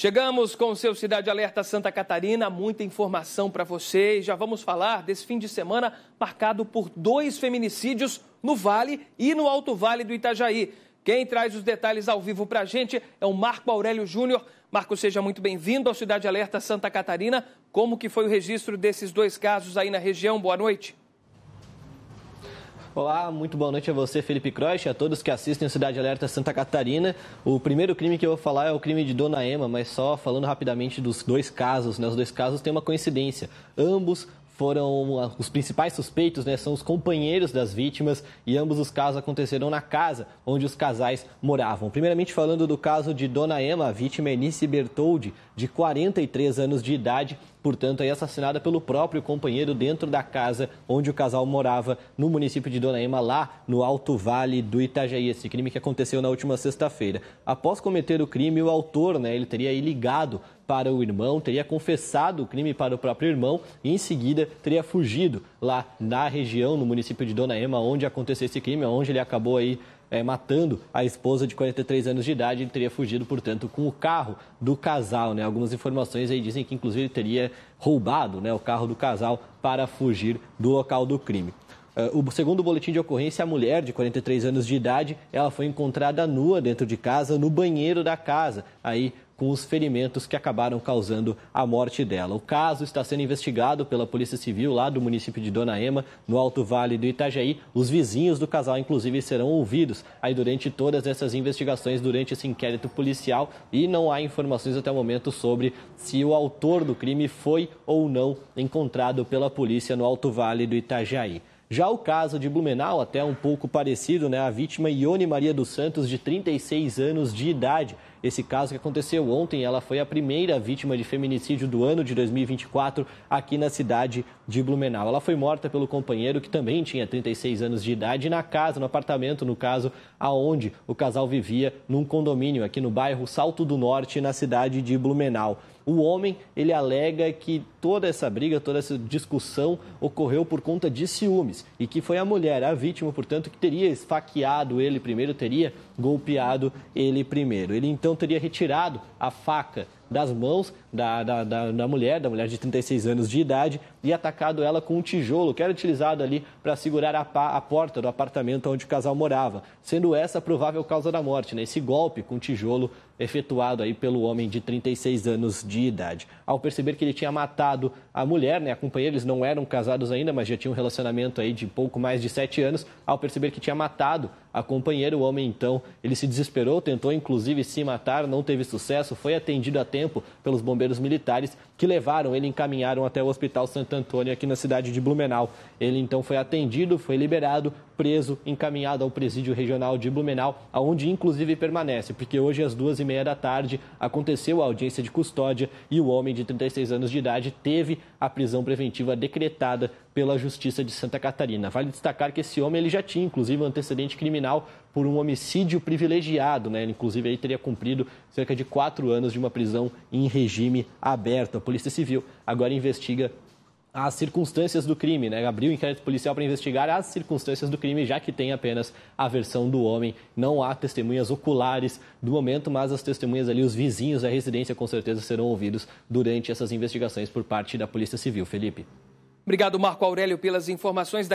Chegamos com o seu Cidade Alerta Santa Catarina, muita informação para vocês. Já vamos falar desse fim de semana marcado por dois feminicídios no Vale e no Alto Vale do Itajaí. Quem traz os detalhes ao vivo para a gente é o Marco Aurélio Júnior. Marco, seja muito bem-vindo ao Cidade Alerta Santa Catarina. Como que foi o registro desses dois casos aí na região? Boa noite. Olá, muito boa noite a você, Felipe Croix, a todos que assistem o Cidade Alerta Santa Catarina. O primeiro crime que eu vou falar é o crime de Dona Ema, mas só falando rapidamente dos dois casos, né? Os dois casos têm uma coincidência. Ambos foram os principais suspeitos, né, são os companheiros das vítimas e ambos os casos aconteceram na casa onde os casais moravam. Primeiramente falando do caso de Dona Ema, a vítima é Enice Bertoldi, de 43 anos de idade, portanto, aí é assassinada pelo próprio companheiro dentro da casa onde o casal morava no município de Ema, lá no Alto Vale do Itajaí. Esse crime que aconteceu na última sexta-feira. Após cometer o crime, o autor, né, ele teria ligado para o irmão, teria confessado o crime para o próprio irmão e em seguida teria fugido lá na região, no município de Dona Ema, onde aconteceu esse crime, onde ele acabou aí é, matando a esposa de 43 anos de idade. Ele teria fugido, portanto, com o carro do casal. Né? Algumas informações aí dizem que, inclusive, ele teria roubado né, o carro do casal para fugir do local do crime. É, o segundo boletim de ocorrência, a mulher de 43 anos de idade, ela foi encontrada nua dentro de casa, no banheiro da casa. Aí com os ferimentos que acabaram causando a morte dela. O caso está sendo investigado pela Polícia Civil lá do município de Dona Ema, no Alto Vale do Itajaí. Os vizinhos do casal, inclusive, serão ouvidos aí durante todas essas investigações, durante esse inquérito policial. E não há informações até o momento sobre se o autor do crime foi ou não encontrado pela polícia no Alto Vale do Itajaí. Já o caso de Blumenau, até um pouco parecido, né? A vítima Ione Maria dos Santos, de 36 anos de idade, esse caso que aconteceu ontem, ela foi a primeira vítima de feminicídio do ano de 2024 aqui na cidade de Blumenau. Ela foi morta pelo companheiro que também tinha 36 anos de idade na casa, no apartamento, no caso, aonde o casal vivia num condomínio aqui no bairro Salto do Norte, na cidade de Blumenau. O homem, ele alega que toda essa briga, toda essa discussão ocorreu por conta de ciúmes e que foi a mulher, a vítima, portanto, que teria esfaqueado ele primeiro, teria golpeado ele primeiro. Ele então então teria retirado a faca das mãos da, da, da, da, mulher, da mulher de 36 anos de idade, e atacado ela com um tijolo que era utilizado ali para segurar a, pá, a, porta do apartamento onde o casal morava, sendo essa a provável causa da morte, né? esse golpe com tijolo efetuado aí pelo homem de 36 anos de idade. Ao perceber que ele tinha matado a mulher, né, a companheira, eles não eram casados ainda, mas já tinham um relacionamento aí de pouco mais de 7 anos, ao perceber que tinha matado a companheira, o homem então, ele se desesperou, tentou inclusive se matar, não teve sucesso, foi atendido a tempo pelos bombeiros bombeiros militares que levaram ele, encaminharam até o Hospital Santo Antônio aqui na cidade de Blumenau. Ele então foi atendido, foi liberado, preso, encaminhado ao presídio regional de Blumenau, aonde inclusive permanece, porque hoje às duas e meia da tarde aconteceu a audiência de custódia e o homem de 36 anos de idade teve a prisão preventiva decretada pela Justiça de Santa Catarina. Vale destacar que esse homem ele já tinha, inclusive, um antecedente criminal por um homicídio privilegiado, né? Ele, inclusive, aí teria cumprido cerca de quatro anos de uma prisão em regime aberto. A Polícia Civil agora investiga as circunstâncias do crime, né? Abriu o inquérito policial para investigar as circunstâncias do crime, já que tem apenas a versão do homem. Não há testemunhas oculares do momento, mas as testemunhas ali, os vizinhos da residência, com certeza serão ouvidos durante essas investigações por parte da Polícia Civil. Felipe. Obrigado, Marco Aurélio, pelas informações.